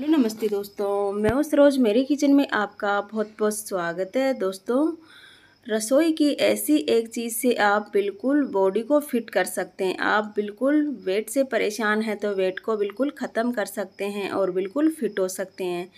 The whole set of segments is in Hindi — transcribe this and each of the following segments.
हेलो नमस्ते दोस्तों मैं उस रोज़ मेरे किचन में आपका बहुत बहुत स्वागत है दोस्तों रसोई की ऐसी एक चीज़ से आप बिल्कुल बॉडी को फिट कर सकते हैं आप बिल्कुल वेट से परेशान हैं तो वेट को बिल्कुल ख़त्म कर सकते हैं और बिल्कुल फिट हो सकते हैं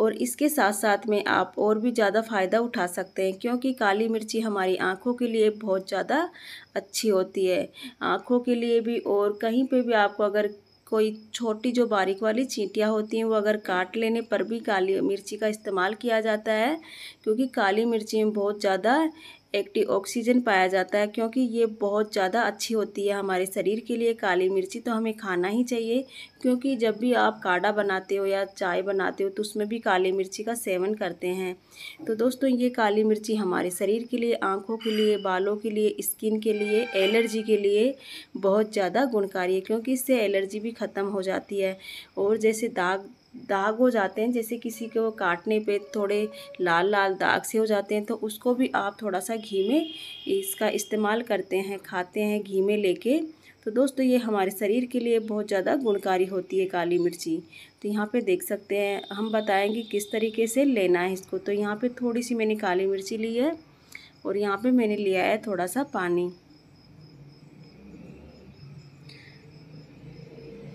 और इसके साथ साथ में आप और भी ज़्यादा फ़ायदा उठा सकते हैं क्योंकि काली मिर्ची हमारी आँखों के लिए बहुत ज़्यादा अच्छी होती है आँखों के लिए भी और कहीं पे भी आपको अगर कोई छोटी जो बारीक वाली चींटियाँ होती हैं वो अगर काट लेने पर भी काली मिर्ची का इस्तेमाल किया जाता है क्योंकि काली मिर्ची में बहुत ज़्यादा एक्टी ऑक्सीजन पाया जाता है क्योंकि ये बहुत ज़्यादा अच्छी होती है हमारे शरीर के लिए काली मिर्ची तो हमें खाना ही चाहिए क्योंकि जब भी आप काढ़ा बनाते हो या चाय बनाते हो तो उसमें भी काली मिर्ची का सेवन करते हैं तो दोस्तों ये काली मिर्ची हमारे शरीर के लिए आँखों के लिए बालों के लिए स्किन के लिए एलर्जी के लिए बहुत ज़्यादा गुणकारी है क्योंकि इससे एलर्जी भी ख़त्म हो जाती है और जैसे दाग दाग हो जाते हैं जैसे किसी को काटने पे थोड़े लाल लाल दाग से हो जाते हैं तो उसको भी आप थोड़ा सा घी में इसका इस्तेमाल करते हैं खाते हैं घी में लेके तो दोस्तों ये हमारे शरीर के लिए बहुत ज़्यादा गुणकारी होती है काली मिर्ची तो यहाँ पे देख सकते हैं हम बताएंगे किस तरीके से लेना है इसको तो यहाँ पर थोड़ी सी मैंने काली मिर्ची ली है और यहाँ पर मैंने लिया है थोड़ा सा पानी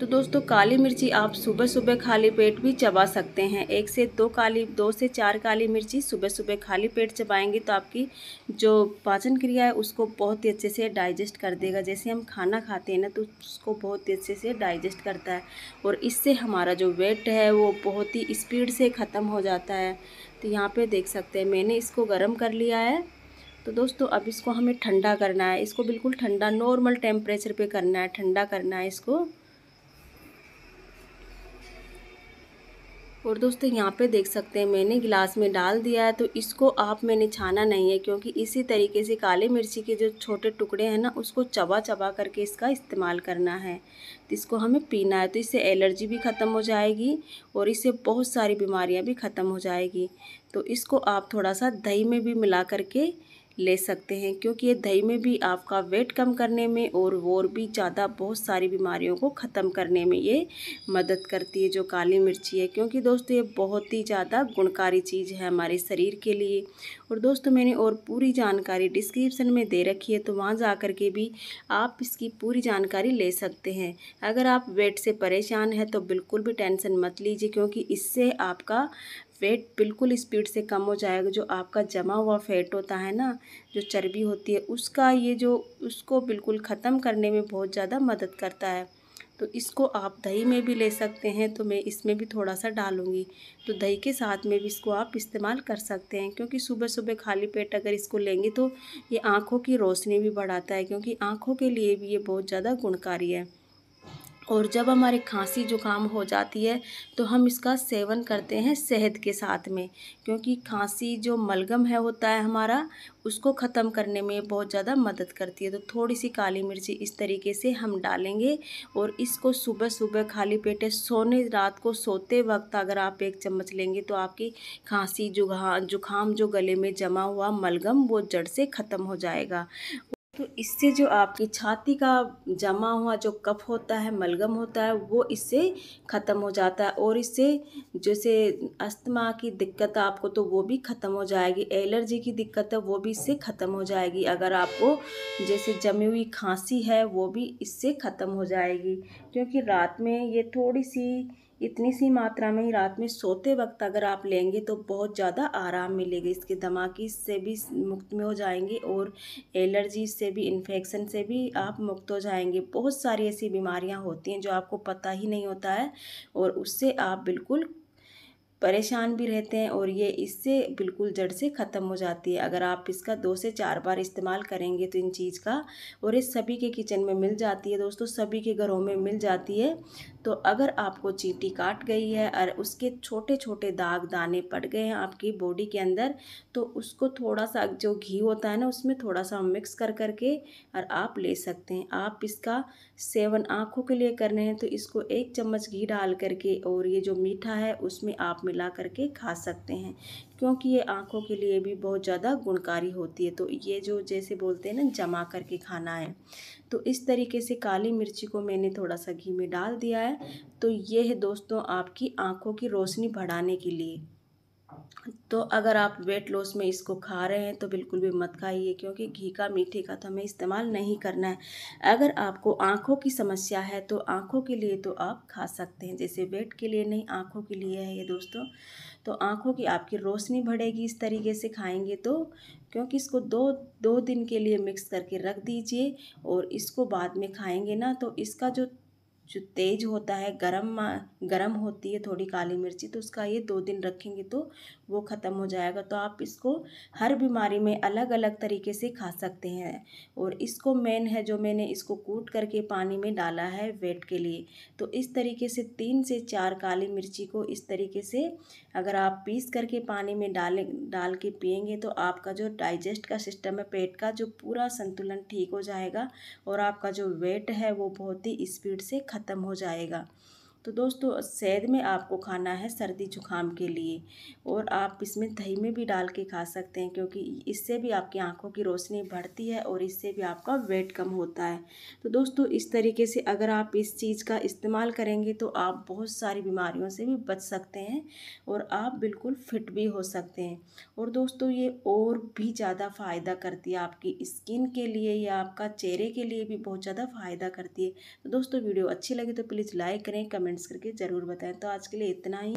तो दोस्तों काली मिर्ची आप सुबह सुबह खाली पेट भी चबा सकते हैं एक से दो काली दो से चार काली मिर्ची सुबह सुबह खाली पेट चबाएंगे तो आपकी जो पाचन क्रिया है उसको बहुत ही अच्छे से डाइजेस्ट कर देगा जैसे हम खाना खाते हैं ना तो उसको बहुत ही अच्छे से डाइजेस्ट करता है और इससे हमारा जो वेट है वो बहुत ही स्पीड से ख़त्म हो जाता है तो यहाँ पर देख सकते हैं मैंने इसको गर्म कर लिया है तो दोस्तों अब इसको हमें ठंडा करना है इसको बिल्कुल ठंडा नॉर्मल टेम्परेचर पे करना है ठंडा करना है इसको और दोस्तों यहाँ पे देख सकते हैं मैंने गिलास में डाल दिया है तो इसको आप मैंने छाना नहीं है क्योंकि इसी तरीके से काली मिर्ची के जो छोटे टुकड़े हैं ना उसको चबा चबा करके इसका इस्तेमाल करना है तो इसको हमें पीना है तो इससे एलर्जी भी ख़त्म हो जाएगी और इससे बहुत सारी बीमारियाँ भी ख़त्म हो जाएगी तो इसको आप थोड़ा सा दही में भी मिला करके ले सकते हैं क्योंकि ये दही में भी आपका वेट कम करने में और वोर भी ज़्यादा बहुत सारी बीमारियों को ख़त्म करने में ये मदद करती है जो काली मिर्ची है क्योंकि दोस्तों ये बहुत ही ज़्यादा गुणकारी चीज़ है हमारे शरीर के लिए और दोस्तों मैंने और पूरी जानकारी डिस्क्रिप्सन में दे रखी है तो वहाँ जा कर के भी आप इसकी पूरी जानकारी ले सकते हैं अगर आप वेट से परेशान हैं तो बिल्कुल भी टेंशन मत लीजिए क्योंकि इससे आपका वेट बिल्कुल स्पीड से कम हो जाएगा जो आपका जमा हुआ फैट होता है ना जो चर्बी होती है उसका ये जो उसको बिल्कुल ख़त्म करने में बहुत ज़्यादा मदद करता है तो इसको आप दही में भी ले सकते हैं तो मैं इसमें भी थोड़ा सा डालूँगी तो दही के साथ में भी इसको आप इस्तेमाल कर सकते हैं क्योंकि सुबह सुबह खाली पेट अगर इसको लेंगे तो ये आँखों की रोशनी भी बढ़ाता है क्योंकि आँखों के लिए भी ये बहुत ज़्यादा गुणकारी है और जब हमारे खांसी ज़ुकाम हो जाती है तो हम इसका सेवन करते हैं शहद के साथ में क्योंकि खांसी जो मलगम है होता है हमारा उसको ख़त्म करने में बहुत ज़्यादा मदद करती है तो थोड़ी सी काली मिर्ची इस तरीके से हम डालेंगे और इसको सुबह सुबह खाली पेटे सोने रात को सोते वक्त अगर आप एक चम्मच लेंगे तो आपकी खांसी जुखा जुकाम जो गले में जमा हुआ मलगम वो जड़ से ख़त्म हो जाएगा तो इससे जो आपकी छाती का जमा हुआ जो कफ होता है मलगम होता है वो इससे ख़त्म हो जाता है और इससे जैसे अस्थमा की दिक्कत आपको तो वो भी ख़त्म हो जाएगी एलर्जी की दिक्कत है वो भी इससे ख़त्म हो जाएगी अगर आपको जैसे जमी हुई खांसी है वो भी इससे ख़त्म हो जाएगी क्योंकि रात में ये थोड़ी सी इतनी सी मात्रा में ही रात में सोते वक्त अगर आप लेंगे तो बहुत ज़्यादा आराम मिलेगा इसके धमाके से भी मुक्त में हो जाएंगे और एलर्जी से भी इन्फेक्शन से भी आप मुक्त हो जाएंगे बहुत सारी ऐसी बीमारियां होती हैं जो आपको पता ही नहीं होता है और उससे आप बिल्कुल परेशान भी रहते हैं और ये इससे बिल्कुल जड़ से ख़त्म हो जाती है अगर आप इसका दो से चार बार इस्तेमाल करेंगे तो इन चीज़ का और ये सभी के किचन में मिल जाती है दोस्तों सभी के घरों में मिल जाती है तो अगर आपको चींटी काट गई है और उसके छोटे छोटे दाग दाने पड़ गए हैं आपकी बॉडी के अंदर तो उसको थोड़ा सा जो घी होता है ना उसमें थोड़ा सा मिक्स कर करके और आप ले सकते हैं आप इसका सेवन आँखों के लिए कर रहे हैं तो इसको एक चम्मच घी डाल करके और ये जो मीठा है उसमें आप मिला करके खा सकते हैं क्योंकि ये आँखों के लिए भी बहुत ज़्यादा गुणकारी होती है तो ये जो जैसे बोलते हैं ना जमा करके खाना है तो इस तरीके से काली मिर्ची को मैंने थोड़ा सा घी में डाल दिया है तो ये है दोस्तों आपकी आँखों की रोशनी बढ़ाने के लिए तो अगर आप वेट लॉस में इसको खा रहे हैं तो बिल्कुल भी मत खाइए क्योंकि घी का मीठे का तो हमें इस्तेमाल नहीं करना है अगर आपको आँखों की समस्या है तो आँखों के लिए तो आप खा सकते हैं जैसे वेट के लिए नहीं आँखों के लिए है ये दोस्तों तो आँखों की आपकी रोशनी बढ़ेगी इस तरीके से खाएंगे तो क्योंकि इसको दो दो दिन के लिए मिक्स करके रख दीजिए और इसको बाद में खाएंगे ना तो इसका जो जो तेज होता है गरम गरम होती है थोड़ी काली मिर्ची तो उसका ये दो दिन रखेंगे तो वो ख़त्म हो जाएगा तो आप इसको हर बीमारी में अलग अलग तरीके से खा सकते हैं और इसको मेन है जो मैंने इसको कूट करके पानी में डाला है वेट के लिए तो इस तरीके से तीन से चार काली मिर्ची को इस तरीके से अगर आप पीस करके पानी में डालें डाल के पियेंगे तो आपका जो डाइजेस्ट का सिस्टम है पेट का जो पूरा संतुलन ठीक हो जाएगा और आपका जो वेट है वो बहुत ही स्पीड से खत्म ख़त्म हो जाएगा तो दोस्तों सैद में आपको खाना है सर्दी जुकाम के लिए और आप इसमें दही में भी डाल के खा सकते हैं क्योंकि इससे भी आपकी आंखों की रोशनी बढ़ती है और इससे भी आपका वेट कम होता है तो दोस्तों इस तरीके से अगर आप इस चीज़ का इस्तेमाल करेंगे तो आप बहुत सारी बीमारियों से भी बच सकते हैं और आप बिल्कुल फिट भी हो सकते हैं और दोस्तों ये और भी ज़्यादा फ़ायदा करती है आपकी स्किन के लिए या आपका चेहरे के लिए भी बहुत ज़्यादा फ़ायदा करती है तो दोस्तों वीडियो अच्छी लगे तो प्लीज़ लाइक करें कमेंट कमेंट्स करके ज़रूर बताएं तो आज के लिए इतना ही